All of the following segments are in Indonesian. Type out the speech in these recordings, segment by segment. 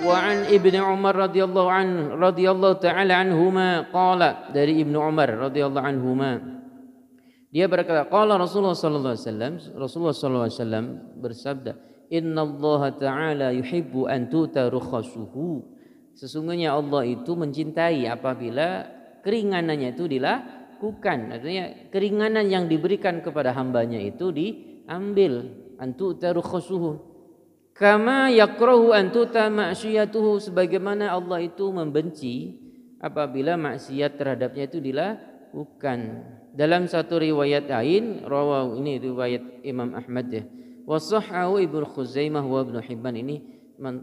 وعن ابن عمر رضي الله عنه رضي الله تعالى عنهما قال dari عمر رضي الله عنهما dia berkata الله عليه وسلم رسول الله صلى الله عليه وسلم bersabda innallaha ta'ala yuhibbu an tuta rukhasuhu sesungguhnya Allah itu mencintai apabila keringanannya itu dilakukan artinya keringanan yang diberikan kepada hambanya itu diambil antu tarukhasuhu Kama yakrohu antuta tuta sebagaimana Allah itu membenci apabila maksiat terhadapnya itu dilakukan. Dalam satu riwayat lain, rawahu ini riwayat Imam Ahmad ya. Wasahhahu Ibnu Khuzaimah wa Ibnu Hibban ini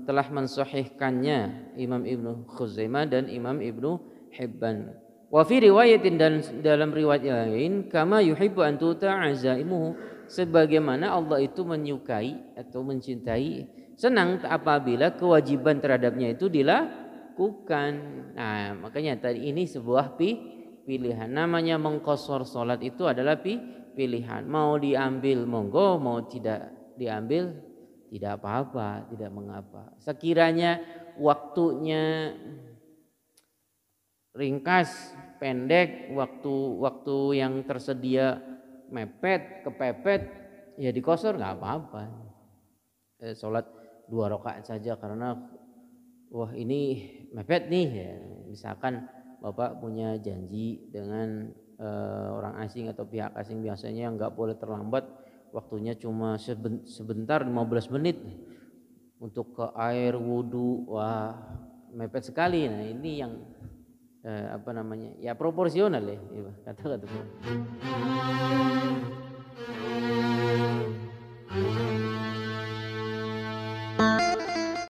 telah mensahihkannya Imam Ibnu Khuzaimah dan Imam Ibnu Hibban. Wa fi riwayatin dalam, dalam riwayat lain, kama yuhibbu an tuta sebagaimana Allah itu menyukai atau mencintai senang apabila kewajiban terhadapnya itu dilakukan. Nah, makanya tadi ini sebuah pilihan. Namanya mengkosor sholat itu adalah pilihan. Mau diambil monggo, mau tidak diambil tidak apa-apa, tidak mengapa. Sekiranya waktunya ringkas, pendek, waktu waktu yang tersedia mepet, kepepet, ya dikosor nggak apa-apa. Eh, sholat dua rakaat saja karena wah ini mepet nih ya. Misalkan bapak punya janji dengan eh, orang asing atau pihak asing biasanya nggak boleh terlambat waktunya cuma sebentar 15 menit untuk ke air wudhu wah mepet sekali nah ini yang eh, apa namanya ya proporsional ya iya, kata-kata